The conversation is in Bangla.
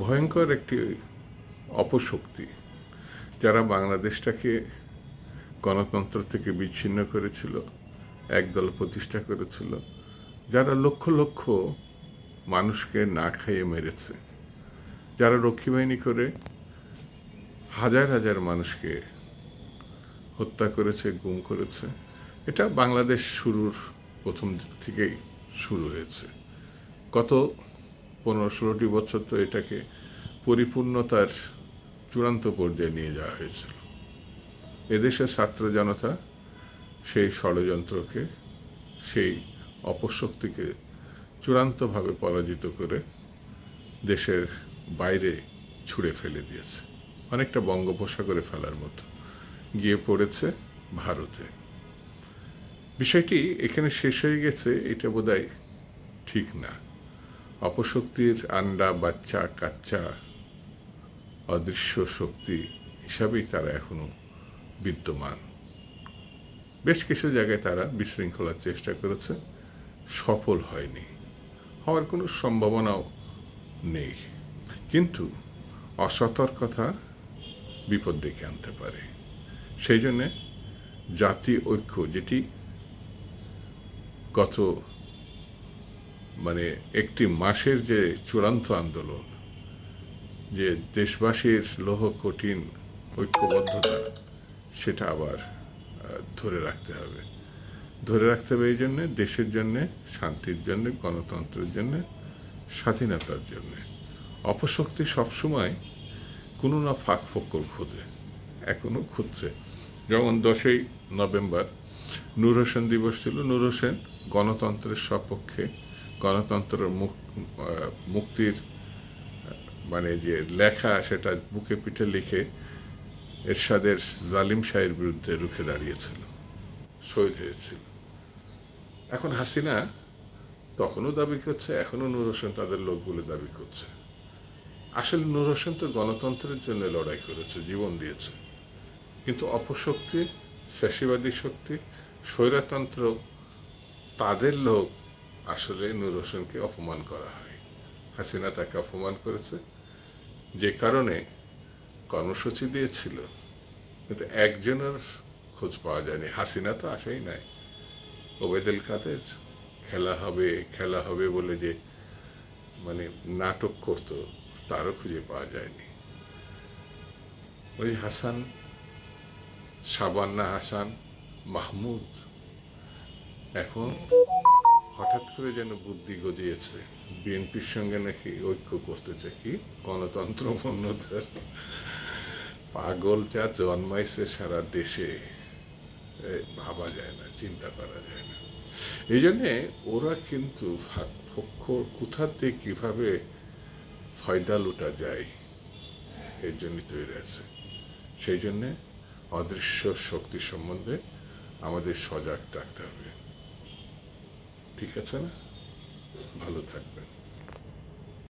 ভয়ঙ্কর একটি অপশক্তি যারা বাংলাদেশটাকে গণতন্ত্র থেকে বিচ্ছিন্ন করেছিল একদল প্রতিষ্ঠা করেছিল যারা লক্ষ লক্ষ মানুষকে না খাইয়ে মেরেছে যারা রক্ষী বাহিনী করে হাজার হাজার মানুষকে হত্যা করেছে গুম করেছে এটা বাংলাদেশ শুরুর প্রথম থেকেই শুরু হয়েছে কত পনেরো ষোলোটি বছর তো এটাকে পরিপূর্ণতার চূড়ান্ত পর্যায়ে নিয়ে যাওয়া হয়েছিল এদেশের ছাত্র জনতা সেই ষড়যন্ত্রকে সেই অপশক্তিকে চূড়ান্তভাবে পরাজিত করে দেশের বাইরে ছুঁড়ে ফেলে দিয়েছে অনেকটা বঙ্গোপসাগরে ফেলার মতো গিয়ে পড়েছে ভারতে বিষয়টি এখানে শেষ হয়ে গেছে এটা বোধহয় ঠিক না অপশক্তির আন্ডা বাচ্চা কাচ্চা অদৃশ্য শক্তি হিসাবেই তারা এখনও বিদ্যমান বেশ কিছু জায়গায় তারা বিশৃঙ্খলার চেষ্টা করেছে সফল হয়নি হওয়ার কোনো সম্ভাবনাও নেই কিন্তু অসতর্কতা বিপদ ডেকে আনতে পারে সেই জন্যে জাতি ঐক্য যেটি গত মানে একটি মাসের যে চূড়ান্ত আন্দোলন যে দেশবাসীর লৌহ কঠিন ঐক্যবদ্ধতা সেটা আবার ধরে রাখতে হবে ধরে রাখতে হবে এই জন্যে দেশের জন্যে শান্তির জন্যে গণতন্ত্রের জন্যে স্বাধীনতার জন্যে অপশক্তি সবসময় কোনো না ফাঁক ফকর খুঁজে এখনও খুঁজছে যেমন দশই নভেম্বর নূর হোসেন দিবস ছিল নূর হোসেন গণতন্ত্রের সপক্ষে গণতন্ত্র মুক্তির মানে যে লেখা সেটা বুকে পিঠে লিখে এরশাদের জালিম শাহের বিরুদ্ধে রুখে দাঁড়িয়েছিল শহীদ হয়েছিল এখন হাসিনা তখনও দাবি করছে এখনও নূর হোসেন তাদের লোক বলে দাবি করছে আসলে নূর হোসেন তো গণতন্ত্রের জন্য লড়াই করেছে জীবন দিয়েছে কিন্তু অপশক্তি শাসীবাদী শক্তি স্বৈরতন্ত্র তাদের লোক আসলে নূর হোসেনকে অপমান করা হয় হাসিনা তাকে অপমান করেছে যে কারণে কর্মসূচি দিয়েছিল কিন্তু একজনের খোঁজ পাওয়া যায়নি হাসিনা তো আসেই নাই ওবেদুল কাদের খেলা হবে খেলা হবে বলে যে মানে নাটক করত তারও খুঁজে পাওয়া যায়নি ওই হাসান সাবান্না হাসান মাহমুদ এখন হঠাৎ করে যেন বুদ্ধি গজিয়েছে বিএনপির সঙ্গে নাকি ঐক্য করতে চাই কি গণতন্ত্র বন্যতা পাগল যা জন্মাইছে সারা দেশে ভাবা যায় না চিন্তা করা যায় না এই জন্যে ওরা কিন্তু পক্ষ কোথাতে কীভাবে ফয়দা লুটা যায় এর জন্য তৈরি আছে সেই জন্যে অদৃশ্য শক্তি সম্বন্ধে আমাদের সজাগ থাকতে হবে ঠিক আছে না ভালো থাকবেন